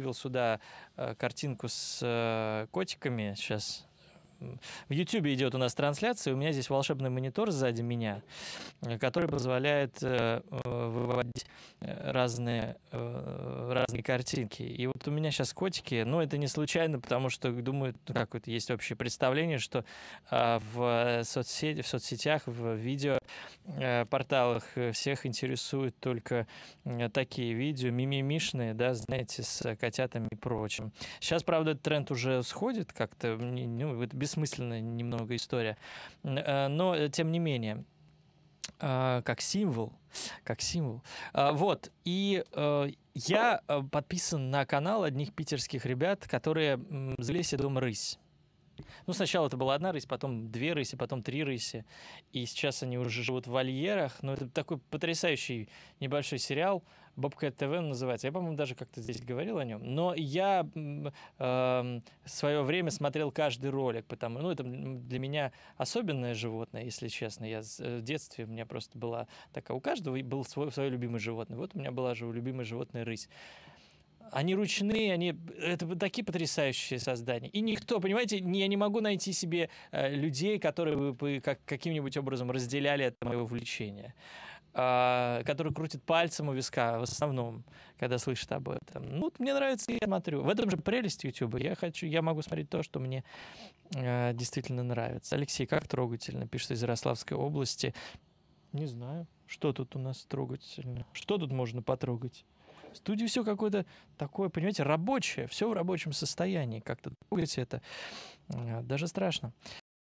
вывел сюда э, картинку с э, котиками. Сейчас в YouTube идет у нас трансляция, у меня здесь волшебный монитор сзади меня, э, который позволяет выводить разные разные картинки. И вот у меня сейчас котики, но ну, это не случайно, потому что, думаю, ну, как вот есть общее представление, что э, в, соцсети, в соцсетях, в видео э, порталах э, всех интересуют только э, такие видео, мимимишные, да, знаете, с котятами и прочим. Сейчас, правда, этот тренд уже сходит как-то, ну, это бессмысленная немного история, э, но, э, тем не менее, а, как символ, как символ. А, вот, и э, я э, подписан на канал одних питерских ребят, которые залезли дом рысь. Ну, сначала это была одна рысь, потом две рыси, потом три рыси. И сейчас они уже живут в вольерах. Но ну, это такой потрясающий небольшой сериал. Бобкэт ТВ называется. Я, по-моему, даже как-то здесь говорил о нем. Но я э, эм, свое время смотрел каждый ролик, потому ну, это для меня особенное животное, если честно. Я э, в детстве, у меня просто была такая... У каждого был свой, свое любимое животное. Вот у меня была же любимое животное рысь. Они ручные, они это такие потрясающие создания. И никто, понимаете, я не могу найти себе э, людей, которые бы как, каким-нибудь образом разделяли это мое увлечение. Uh, а, который крутит пальцем у виска в основном, когда слышит об этом. Ну, вот мне нравится, я смотрю. В этом же прелесть YouTube. Я хочу, я могу смотреть то, что мне uh, действительно нравится. Алексей, как трогательно, пишет из Ярославской области. Не знаю, что тут у нас трогательно. Что тут можно потрогать? студии все какое-то такое, понимаете, рабочее, все в рабочем состоянии. Как-то трогать это а, даже страшно.